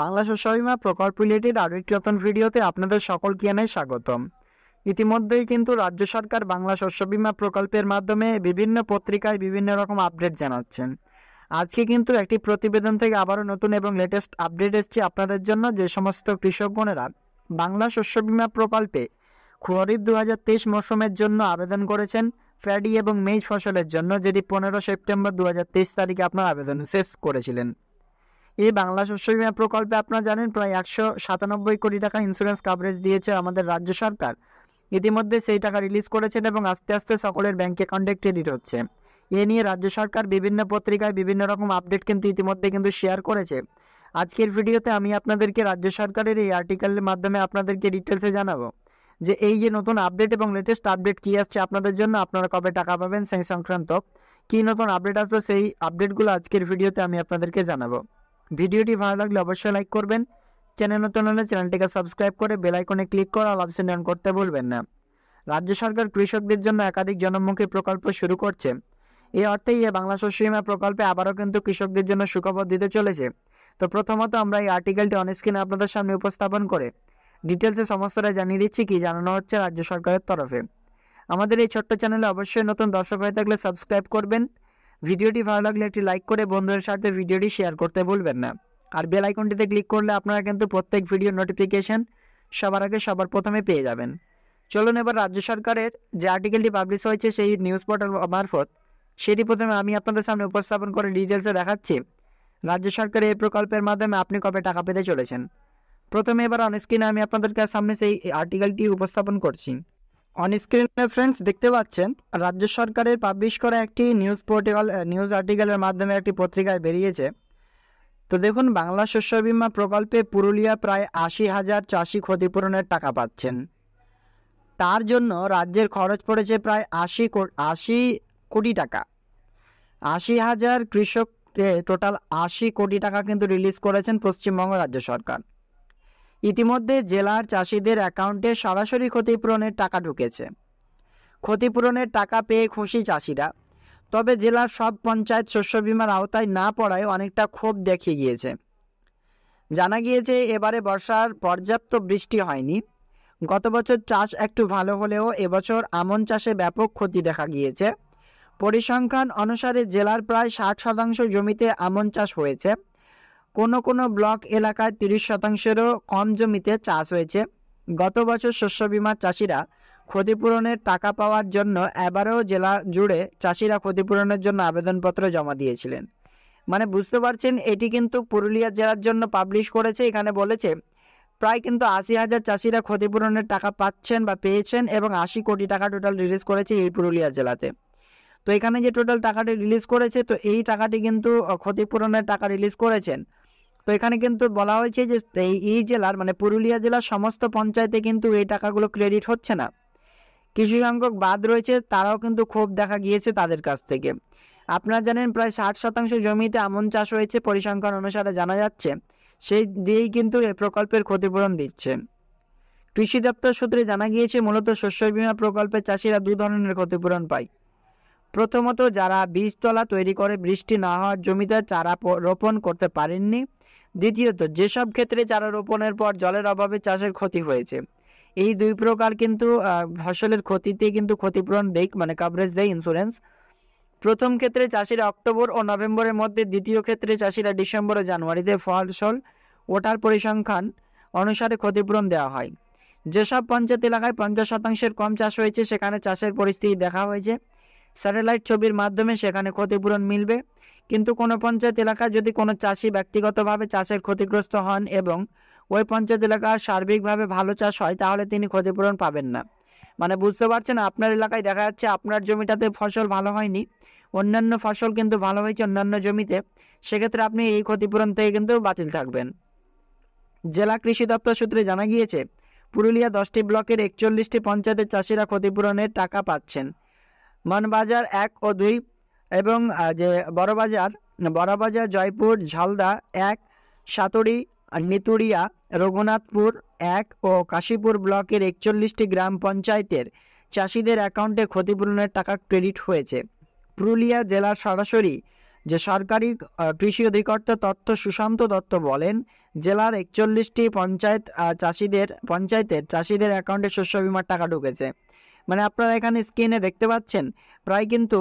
বাংলা বিমা প্রকল্প রিলেটেড আরও একটি নতুন ভিডিওতে আপনাদের সকল জ্ঞানে স্বাগতম ইতিমধ্যেই কিন্তু রাজ্য সরকার বাংলা শস্য বিমা প্রকল্পের মাধ্যমে বিভিন্ন পত্রিকায় বিভিন্ন রকম আপডেট জানাচ্ছেন আজকে কিন্তু একটি প্রতিবেদন থেকে আবারও নতুন এবং লেটেস্ট আপডেট এসছে আপনাদের জন্য যে সমস্ত কৃষক বোনেরা বাংলা শস্য বিমা প্রকল্পে খরিফ দু হাজার তেইশ মৌসুমের জন্য আবেদন করেছেন ফ্যাডি এবং মেজ ফসলের জন্য যেটি পনেরো সেপ্টেম্বর দু হাজার তেইশ তারিখে আপনার আবেদন শেষ করেছিলেন এই বাংলা শস্য বিমা প্রকল্পে আপনারা জানেন প্রায় একশো সাতানব্বই কোটি টাকা ইন্স্যুরেন্স কাভারেজ দিয়েছে আমাদের রাজ্য সরকার ইতিমধ্যে সেই টাকা রিলিজ করেছেন এবং আস্তে আস্তে সকলের ব্যাঙ্ক অ্যাকাউন্টে ক্রেডিট হচ্ছে এ নিয়ে রাজ্য সরকার বিভিন্ন পত্রিকায় বিভিন্ন রকম আপডেট কিন্তু ইতিমধ্যে কিন্তু শেয়ার করেছে আজকের ভিডিওতে আমি আপনাদেরকে রাজ্য সরকারের এই আর্টিকেলের মাধ্যমে আপনাদেরকে ডিটেলসে জানাবো যে এই যে নতুন আপডেট এবং লেটেস্ট আপডেট কী আসছে আপনাদের জন্য আপনারা কবে টাকা পাবেন সেই সংক্রান্ত কী নতুন আপডেট আসবে সেই আপডেটগুলো আজকের ভিডিওতে আমি আপনাদেরকে জানাবো ভিডিওটি ভালো লাগলে অবশ্যই লাইক করবেন চ্যানেল নতুন হলে চ্যানেলটিকে সাবস্ক্রাইব করে বেল আইকনে ক্লিক করে অল অপশন ডাউন করতে ভুলবেন না রাজ্য সরকার কৃষকদের জন্য একাধিক জনমুখী প্রকল্প শুরু করছে এই অর্থেই এই বাংলা শস্য প্রকল্পে আবারও কিন্তু কৃষকদের জন্য সুখবর দিতে চলেছে তো প্রথমত আমরা এই আর্টিকেলটি অন স্ক্রিনে আপনাদের সামনে উপস্থাপন করে ডিটেলসে সমস্তটা জানিয়ে দিচ্ছি কি জানানো হচ্ছে রাজ্য সরকারের তরফে আমাদের এই ছোট্ট চ্যানেলে অবশ্যই নতুন দর্শক হয়ে থাকলে সাবস্ক্রাইব করবেন ভিডিওটি ভালো লাগলে একটি লাইক করে বন্ধুদের সাথে ভিডিওটি শেয়ার করতে ভুলবেন না আর বেল আইকনটিতে ক্লিক করলে আপনারা কিন্তু প্রত্যেক ভিডিও নোটিফিকেশন সবার আগে সবার প্রথমে পেয়ে যাবেন চলুন এবার রাজ্য সরকারের যে আর্টিকেলটি পাবলিশ হয়েছে সেই নিউজ পোর্টাল মারফত সেটি প্রথমে আমি আপনাদের সামনে উপস্থাপন করে ডিটেলসে দেখাচ্ছি রাজ্য সরকার এই প্রকল্পের মাধ্যমে আপনি কবে টাকা পেতে চলেছেন প্রথমে এবার অনস্ক্রিনে আমি আপনাদের সামনে সেই আর্টিকেলটি উপস্থাপন করছি অন স্ক্রিনে ফ্রেন্ডস দেখতে পাচ্ছেন রাজ্য সরকারের পাবলিশ করা একটি নিউজ পোর্টাল নিউজ আর্টিকেলের মাধ্যমে একটি পত্রিকায় বেরিয়েছে তো দেখুন বাংলা শস্য বিমা প্রকল্পে পুরুলিয়া প্রায় আশি হাজার চাষি ক্ষতিপূরণের টাকা পাচ্ছেন তার জন্য রাজ্যের খরচ পড়েছে প্রায় আশি আশি কোটি টাকা আশি হাজার কৃষককে টোটাল আশি কোটি টাকা কিন্তু রিলিজ করেছেন পশ্চিমবঙ্গ রাজ্য সরকার ইতিমধ্যে জেলার চাষিদের অ্যাকাউন্টে সরাসরি ক্ষতিপূরণের টাকা ঢুকেছে ক্ষতিপূরণের টাকা পেয়ে খুশি চাষিরা তবে জেলার সব পঞ্চায়েত শস্য বিমার আওতায় না পড়ায় অনেকটা ক্ষোভ দেখিয়ে গিয়েছে জানা গিয়েছে এবারে বর্ষার পর্যাপ্ত বৃষ্টি হয়নি গত বছর চাষ একটু ভালো হলেও এবছর আমন চাষে ব্যাপক ক্ষতি দেখা গিয়েছে পরিসংখ্যান অনুসারে জেলার প্রায় ষাট শতাংশ জমিতে আমন চাষ হয়েছে কোনো কোনো ব্লক এলাকায় তিরিশ শতাংশেরও কম জমিতে চাষ হয়েছে গত বছর শস্য বিমার চাষিরা ক্ষতিপূরণের টাকা পাওয়ার জন্য এবারেও জেলা জুড়ে চাষিরা ক্ষতিপূরণের জন্য আবেদনপত্র জমা দিয়েছিলেন মানে বুঝতে পারছেন এটি কিন্তু পুরুলিয়া জেলার জন্য পাবলিশ করেছে এখানে বলেছে প্রায় কিন্তু আশি হাজার চাষিরা ক্ষতিপূরণের টাকা পাচ্ছেন বা পেয়েছেন এবং আশি কোটি টাকা টোটাল রিলিজ করেছে এই পুরুলিয়া জেলাতে তো এখানে যে টোটাল টাকাটি রিলিজ করেছে তো এই টাকাটি কিন্তু ক্ষতিপূরণের টাকা রিলিজ করেছেন তো এখানে কিন্তু বলা হয়েছে যে এই জেলার মানে পুরুলিয়া জেলার সমস্ত পঞ্চায়েতে কিন্তু এই টাকাগুলো ক্রেডিট হচ্ছে না কিছু সংখ্যক বাদ রয়েছে তারাও কিন্তু ক্ষোভ দেখা গিয়েছে তাদের কাছ থেকে আপনারা জানেন প্রায় ষাট শতাংশ জমিতে আমন চাষ হয়েছে পরিসংখ্যান অনুসারে জানা যাচ্ছে সেই দিয়েই কিন্তু এই প্রকল্পের ক্ষতিপূরণ দিচ্ছে কৃষি দপ্তর সূত্রে জানা গিয়েছে মূলত শস্য বিমা প্রকল্পে চাষিরা দু ধরনের ক্ষতিপূরণ পায় প্রথমত যারা বীজতলা তৈরি করে বৃষ্টি না হওয়ার জমিতে চারা রোপণ করতে পারেননি দ্বিতীয়ত যেসব ক্ষেত্রে চারা রোপণের পর জলের অভাবে চাষের ক্ষতি হয়েছে এই দুই প্রকার কিন্তু ফসলের ক্ষতিতে কিন্তু ক্ষতিপূরণ দেয় মানে কাভারেজ দেয় ইন্স্যুরেন্স প্রথম ক্ষেত্রে চাষিরা অক্টোবর ও নভেম্বরের মধ্যে দ্বিতীয় ক্ষেত্রে চাষিরা ডিসেম্বর ও জানুয়ারিতে ফসল ওটার পরিসংখ্যান অনুসারে ক্ষতিপূরণ দেওয়া হয় যেসব পঞ্চায়েত এলাকায় পঞ্চাশ শতাংশের কম চাষ হয়েছে সেখানে চাষের পরিস্থিতি দেখা হয়েছে স্যাটেলাইট ছবির মাধ্যমে সেখানে ক্ষতিপূরণ মিলবে কিন্তু কোনো পঞ্চায়েত এলাকায় যদি কোনো চাষি ব্যক্তিগতভাবে চাষের ক্ষতিগ্রস্ত হন এবং ওই পঞ্চায়েত এলাকার সার্বিকভাবে ভালো চাষ হয় তাহলে তিনি ক্ষতিপূরণ পাবেন না মানে বুঝতে পারছেন আপনার এলাকায় দেখা যাচ্ছে আপনার জমিটাতে ফসল ভালো হয়নি অন্যান্য ফসল কিন্তু ভালো হয়েছে অন্যান্য জমিতে সেক্ষেত্রে আপনি এই ক্ষতিপূরণ থেকে কিন্তু বাতিল থাকবেন জেলা কৃষি দপ্তর সূত্রে জানা গিয়েছে পুরুলিয়া দশটি ব্লকের একচল্লিশটি পঞ্চায়েতের চাষিরা ক্ষতিপূরণের টাকা পাচ্ছেন মানবাজার এক ও দুই এবং যে বড়বাজার বড়বাজার জয়পুর ঝালদা এক সাতরি নিতুড়িয়া রঘুনাথপুর এক ও কাশীপুর ব্লকের একচল্লিশটি গ্রাম পঞ্চায়েতের চাষিদের অ্যাকাউন্টে ক্ষতিপূরণের টাকা ক্রেডিট হয়েছে পুরুলিয়া জেলার সরাসরি যে সরকারি কৃষি অধিকর্তা তথ্য সুশান্ত দত্ত বলেন জেলার একচল্লিশটি পঞ্চায়েত চাষিদের পঞ্চায়েতের চাষিদের অ্যাকাউন্টে শস্য বিমার টাকা ঢুকেছে মানে আপনারা এখানে স্ক্রিনে দেখতে পাচ্ছেন প্রায় কিন্তু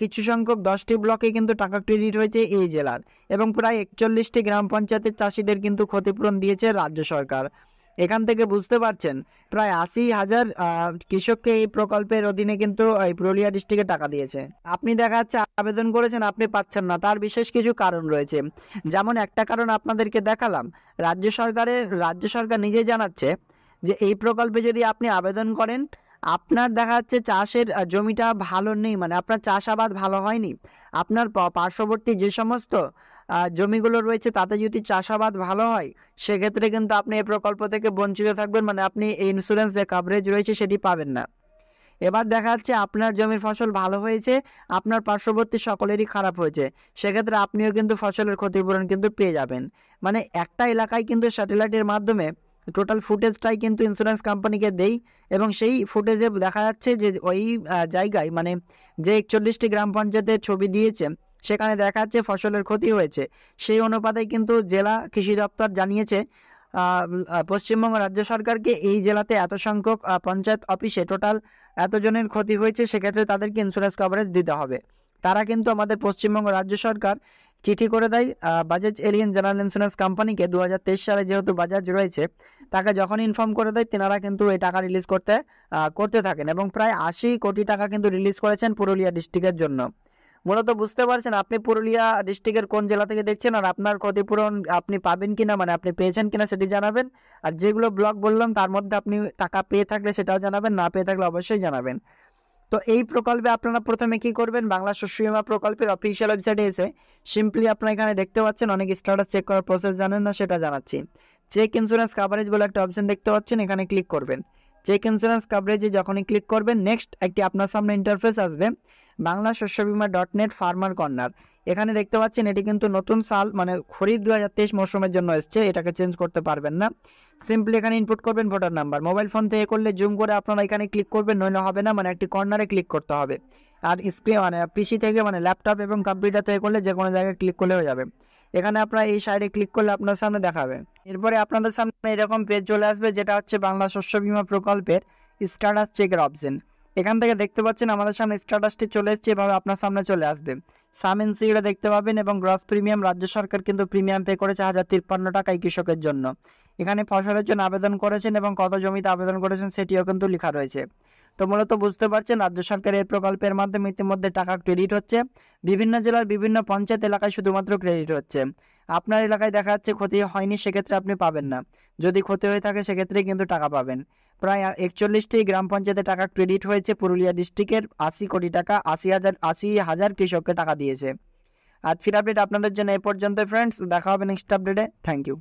কিছু সংখ্যক দশটি ব্লকে কিন্তু টাকা ক্রেডিট হয়েছে এই জেলার এবং প্রায় একচল্লিশটি গ্রাম পঞ্চায়েতের চাষিদের কিন্তু ক্ষতিপূরণ দিয়েছে রাজ্য সরকার এখান থেকে বুঝতে পারছেন প্রায় আশি হাজার কৃষককে এই প্রকল্পের অধীনে কিন্তু এই পুরুলিয়া ডিস্ট্রিক্টে টাকা দিয়েছে আপনি দেখা যাচ্ছে আবেদন করেছেন আপনি পাচ্ছেন না তার বিশেষ কিছু কারণ রয়েছে যেমন একটা কারণ আপনাদেরকে দেখালাম রাজ্য সরকারের রাজ্য সরকার নিজে জানাচ্ছে যে এই প্রকল্পে যদি আপনি আবেদন করেন আপনার দেখা যাচ্ছে চাষের জমিটা ভালো নেই মানে আপনার চাষাবাদ ভালো হয়নি আপনার পার্শ্ববর্তী যে সমস্ত জমিগুলো রয়েছে তাতে যদি চাষাবাদ ভালো হয় সেক্ষেত্রে কিন্তু আপনি এই প্রকল্প থেকে বঞ্চিত থাকবেন মানে আপনি এই ইন্স্যুরেন্স যে কাভারেজ রয়েছে সেটি পাবেন না এবার দেখা যাচ্ছে আপনার জমির ফসল ভালো হয়েছে আপনার পার্শ্ববর্তী সকলেরই খারাপ হয়েছে সেক্ষেত্রে আপনিও কিন্তু ফসলের ক্ষতিপূরণ কিন্তু পেয়ে যাবেন মানে একটা এলাকায় কিন্তু স্যাটেলাইটের মাধ্যমে টোটাল ফুটেজটাই কিন্তু ইন্স্যুরেন্স কোম্পানিকে দেই এবং সেই ফুটেজে দেখা যাচ্ছে যে ওই জায়গায় মানে যে একচল্লিশটি গ্রাম পঞ্চায়েতের ছবি দিয়েছে সেখানে দেখা যাচ্ছে ফসলের ক্ষতি হয়েছে সেই অনুপাতে কিন্তু জেলা কৃষি দপ্তর জানিয়েছে পশ্চিমবঙ্গ রাজ্য সরকারকে এই জেলাতে এত সংখ্যক পঞ্চায়েত অফিসে টোটাল এতজনের ক্ষতি হয়েছে সেক্ষেত্রে তাদেরকে ইন্স্যুরেন্স কভারেজ দিতে হবে তারা কিন্তু আমাদের পশ্চিমবঙ্গ রাজ্য সরকার চিঠি করে দেয় বাজাজ এলিয়েন জেনারেল ইন্স্যুরেন্স কোম্পানিকে দু সালে যেহেতু বাজাজ রয়েছে তাকে যখন ইনফর্ম করে দেয় তেনারা কিন্তু এই টাকা রিলিজ করতে করতে থাকেন এবং প্রায় আশি কোটি টাকা কিন্তু রিলিজ করেছেন পুরুলিয়া ডিস্ট্রিক্টের জন্য মূলত বুঝতে পারছেন আপনি পুরুলিয়া ডিস্ট্রিক্টের কোন জেলা থেকে দেখছেন আর আপনার ক্ষতিপূরণ আপনি পাবেন কি না মানে আপনি পেয়েছেন কিনা সেটি জানাবেন আর যেগুলো ব্লক বললাম তার মধ্যে আপনি টাকা পেয়ে থাকলে সেটাও জানাবেন না পেয়ে থাকলে অবশ্যই জানাবেন তো এই প্রকল্পে আপনারা প্রথমে কি করবেন বাংলা শস্য বিমা প্রকল্পের অফিসিয়াল ওয়েবসাইটে এসে সিম্পলি আপনারা এখানে দেখতে পাচ্ছেন অনেক স্ট্যাটাস চেক করার প্রসেস জানেন না সেটা জানাচ্ছি চেক ইন্স্যুরেন্স কাভারেজ বলে একটা অপশন দেখতে পাচ্ছেন এখানে ক্লিক করবেন চেক ইন্স্যুরেন্স কাভারেজে যখনই ক্লিক করবেন নেক্সট একটি আপনার সামনে ইন্টারফেস আসবে বাংলা শস্য বিমা ডট নেট ফার্মার কর্নার এখানে দেখতে পাচ্ছেন এটি কিন্তু নতুন সাল মানে খরিদ দু হাজার তেইশ মৌসুমের জন্য এসছে এটাকে চেঞ্জ করতে পারবেন না সিম্পলি এখানে ইনপুট করবেন ভোটার নাম্বার মোবাইল ফোন থেকে করলে জুম করে আপনারা এখানে ক্লিক করবেন নইলে হবে না মানে একটি কর্নারে ক্লিক করতে হবে আর স্ক্রিন মানে পিসি থেকে মানে ল্যাপটপ এবং কম্পিউটার থেকে করলে যে কোনো জায়গায় ক্লিক করলে হয়ে যাবে এখানে আপনারা এই সাইডে ক্লিক করলে আপনার সামনে দেখাবে এরপরে আপনাদের সামনে এরকম পেজ চলে আসবে যেটা হচ্ছে বাংলা শস্য বিমা প্রকল্পের স্ট্যাটাস চেকের অপশন এখান থেকে দেখতে পাচ্ছেন আমাদের সামনে স্ট্যাটাসটি চলে এসছে এভাবে আপনার সামনে চলে আসবে সাম এনসিটা দেখতে পাবেন এবং গ্রস প্রিমিয়াম রাজ্য সরকার কিন্তু প্রিমিয়াম পে করেছে হাজার তিপ্পান্ন টাকায় কৃষকের জন্য এখানে ফসলের জন্য আবেদন করেছেন এবং কত জমিতে আবেদন করেছেন সেটিও কিন্তু লেখা রয়েছে তো মূলত বুঝতে পারছেন রাজ্য সরকারের এই প্রকল্পের মাধ্যমে ইতিমধ্যে টাকা ক্রেডিট হচ্ছে বিভিন্ন জেলার বিভিন্ন পঞ্চায়েত এলাকায় শুধুমাত্র ক্রেডিট হচ্ছে আপনার এলাকায় দেখা যাচ্ছে ক্ষতি হয়নি সেক্ষেত্রে আপনি পাবেন না যদি ক্ষতি হয়ে থাকে সেক্ষেত্রে কিন্তু টাকা পাবেন প্রায় একচল্লিশটি গ্রাম পঞ্চায়েতে টাকা ক্রেডিট হয়েছে পুরুলিয়া ডিস্ট্রিক্টের আশি কোটি টাকা আশি হাজার আশি হাজার কৃষককে টাকা দিয়েছে আজকের আপডেট আপনাদের জন্য এ পর্যন্ত ফ্রেন্ডস দেখা হবে নেক্সট আপডেটে থ্যাংক ইউ